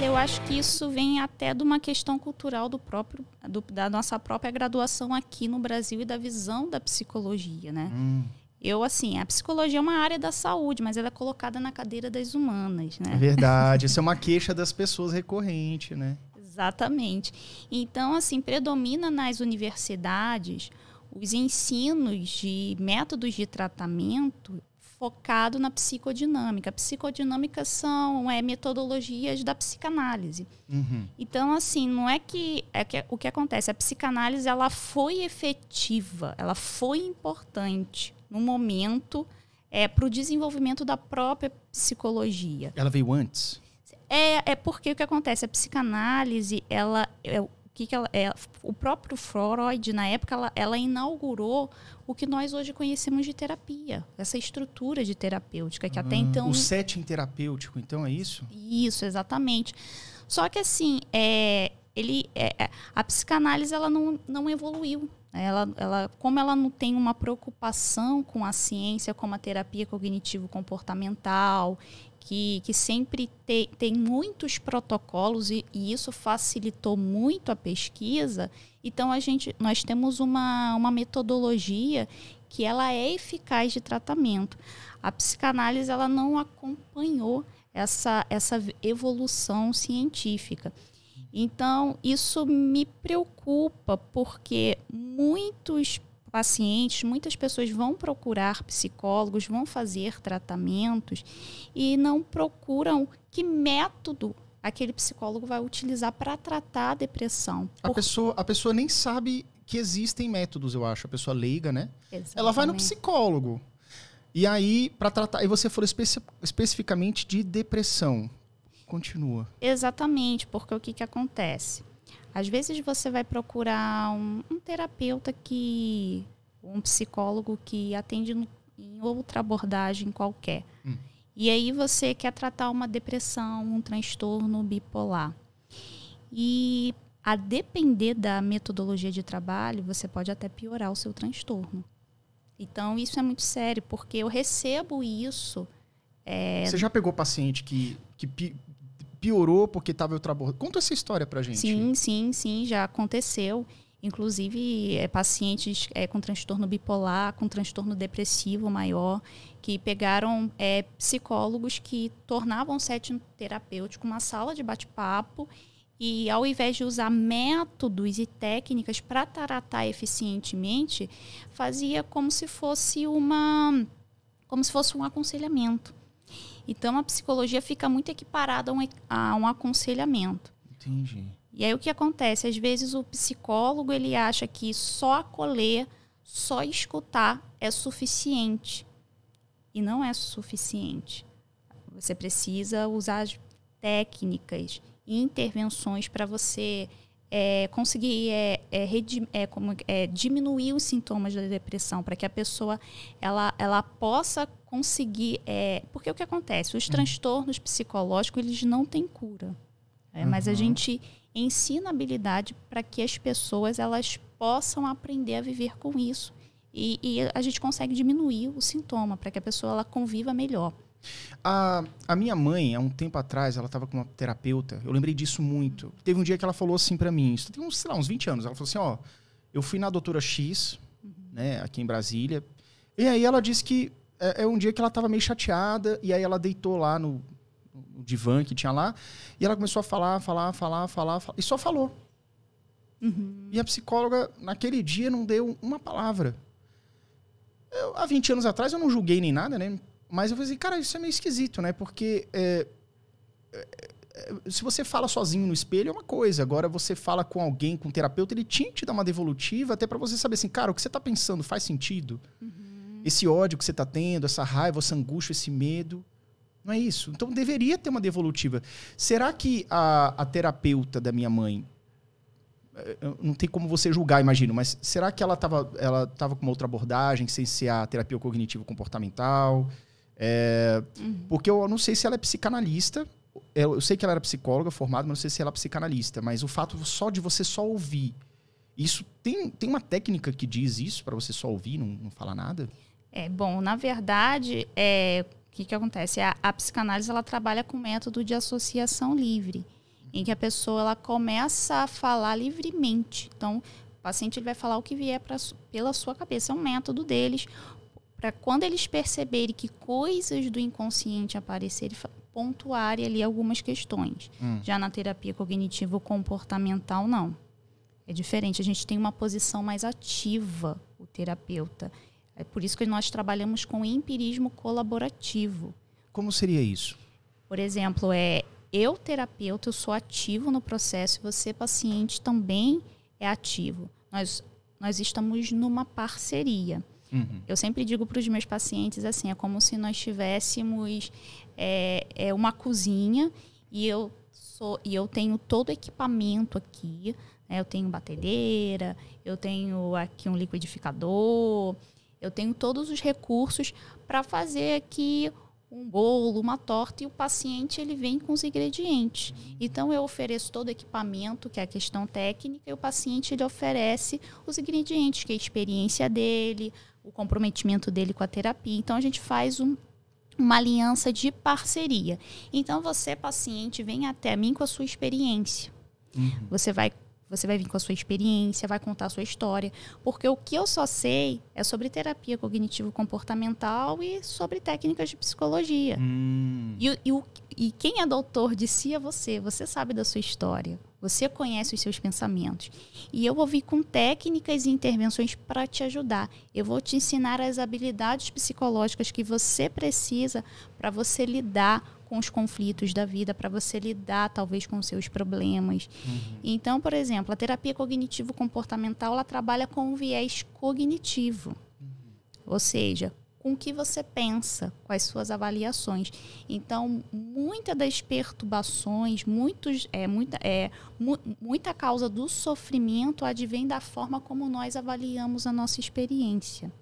Olha, eu acho que isso vem até de uma questão cultural do próprio, do, da nossa própria graduação aqui no Brasil e da visão da psicologia, né? Hum. Eu, assim, a psicologia é uma área da saúde, mas ela é colocada na cadeira das humanas, né? É verdade. Isso é uma queixa das pessoas recorrente, né? Exatamente. Então, assim, predomina nas universidades os ensinos de métodos de tratamento focado na psicodinâmica. Psicodinâmica são é, metodologias da psicanálise. Uhum. Então, assim, não é que, é que o que acontece, a psicanálise ela foi efetiva, ela foi importante no momento é, para o desenvolvimento da própria psicologia. Ela veio antes? É, é porque o que acontece, a psicanálise, ela, é, que, que ela, é, o próprio Freud, na época, ela, ela, inaugurou o que nós hoje conhecemos de terapia, essa estrutura de terapêutica, que até hum, então. O setting terapêutico, então, é isso? Isso, exatamente. Só que, assim, é, ele, é, é a psicanálise ela não, não evoluiu. Né? Ela, ela, como ela não tem uma preocupação com a ciência, como a terapia cognitivo-comportamental que, que sempre te, tem muitos protocolos e, e, isso facilitou muito a pesquisa. Então, a gente, nós temos uma, uma metodologia que ela é eficaz de tratamento. A psicanálise ela não acompanhou essa, essa evolução científica. Então, isso me preocupa, porque muitos pacientes, muitas pessoas vão procurar psicólogos, vão fazer tratamentos e não procuram que método aquele psicólogo vai utilizar para tratar a depressão. A, Por... pessoa, a pessoa nem sabe que existem métodos, eu acho. A pessoa leiga, né? Exatamente. Ela vai no psicólogo. E aí, para tratar. E você falou especi... especificamente de depressão. Continua. Exatamente, porque o que, que acontece? Às vezes você vai procurar um, um terapeuta que. um psicólogo que atende no, em outra abordagem qualquer. Hum. E aí você quer tratar uma depressão, um transtorno bipolar. E a depender da metodologia de trabalho, você pode até piorar o seu transtorno. Então, isso é muito sério, porque eu recebo isso. É... Você já pegou paciente que, que piorou porque estava trabalho. Conta essa história para gente. Sim, sim, sim, já aconteceu. Inclusive, é, pacientes é, com transtorno bipolar, com transtorno depressivo maior, que pegaram é, psicólogos que tornavam o sete terapêutico uma sala de bate-papo e ao invés de usar métodos e técnicas para tratar eficientemente, fazia como se fosse uma como se fosse um aconselhamento. Então a psicologia fica muito equiparada a um, a um aconselhamento. Entendi. E aí o que acontece? Às vezes o psicólogo ele acha que só acolher, só escutar é suficiente. E não é suficiente. Você precisa usar as técnicas e intervenções para você é, conseguir é, é, redim, é, como, é, diminuir os sintomas da depressão, para que a pessoa ela, ela possa conseguir. É, porque o que acontece? Os hum. transtornos psicológicos eles não têm cura. É, uhum. Mas a uhum. gente ensina habilidade para que as pessoas elas possam aprender a viver com isso. E, e a gente consegue diminuir o sintoma para que a pessoa ela conviva melhor. A, a minha mãe, há um tempo atrás, ela estava com uma terapeuta. Eu lembrei disso muito. Teve um dia que ela falou assim para mim, isso tem uns, sei lá, uns 20 anos. Ela falou assim, ó, eu fui na doutora X, uhum. né, aqui em Brasília. E aí ela disse que é, é um dia que ela tava meio chateada, e aí ela deitou lá no, no divã que tinha lá, e ela começou a falar, falar, falar, falar, falar e só falou. Uhum. E a psicóloga, naquele dia, não deu uma palavra. Eu, há 20 anos atrás eu não julguei nem nada, né? Mas eu falei assim, cara, isso é meio esquisito, né? Porque é, é, é, se você fala sozinho no espelho é uma coisa. Agora você fala com alguém, com um terapeuta, ele tinha que te dar uma devolutiva até para você saber assim, cara, o que você tá pensando faz sentido? Uhum. Esse ódio que você está tendo, essa raiva, essa angústia, esse medo. Não é isso. Então deveria ter uma devolutiva. Será que a, a terapeuta da minha mãe. Eh, não tem como você julgar, imagino, mas será que ela estava ela tava com uma outra abordagem, sem ser a terapia cognitivo-comportamental? É, eh, uhum. Porque eu não sei se ela é psicanalista. Eu sei que ela era psicóloga formada, mas não sei se ela é psicanalista. Mas o fato só de você só ouvir. Isso tem, tem uma técnica que diz isso, para você só ouvir, não, não falar nada? É, bom, na verdade, é, o que, que acontece? A, a psicanálise ela trabalha com método de associação livre, em que a pessoa ela começa a falar livremente. Então, o paciente ele vai falar o que vier pra, pela sua cabeça. É um método deles para quando eles perceberem que coisas do inconsciente aparecerem, pontuarem ali algumas questões. Hum. Já na terapia cognitivo-comportamental, não. É diferente. A gente tem uma posição mais ativa, o terapeuta. É por isso que nós trabalhamos com empirismo colaborativo. Como seria isso? Por exemplo, é eu terapeuta, eu sou ativo no processo, e você paciente também é ativo. Nós nós estamos numa parceria. Uhum. Eu sempre digo para os meus pacientes assim, é como se nós tivéssemos é, é uma cozinha e eu sou e eu tenho todo o equipamento aqui. Né? Eu tenho batedeira, eu tenho aqui um liquidificador, eu tenho todos os recursos para fazer aqui um bolo, uma torta e o paciente ele vem com os ingredientes. Uhum. Então eu ofereço todo o equipamento, que é a questão técnica, e o paciente ele oferece os ingredientes, que é a experiência dele, o comprometimento dele com a terapia. Então a gente faz um, uma aliança de parceria. Então você paciente vem até mim com a sua experiência. Uhum. Você vai você vai vir com a sua experiência, vai contar a sua história, porque o que eu só sei é sobre terapia cognitivo-comportamental e sobre técnicas de psicologia. Hum. E, e, e quem é doutor de si é você. Você sabe da sua história. Você conhece os seus pensamentos. E eu vou vir com técnicas e intervenções para te ajudar. Eu vou te ensinar as habilidades psicológicas que você precisa para você lidar com os conflitos da vida, para você lidar talvez com os seus problemas. Uhum. Então, por exemplo, a terapia cognitivo-comportamental ela trabalha com um viés cognitivo, uhum. ou seja, com o que você pensa, com as suas avaliações. Então, muitas das perturbações, muitos, é, muita, é, mu muita causa do sofrimento advém da forma como nós avaliamos a nossa experiência.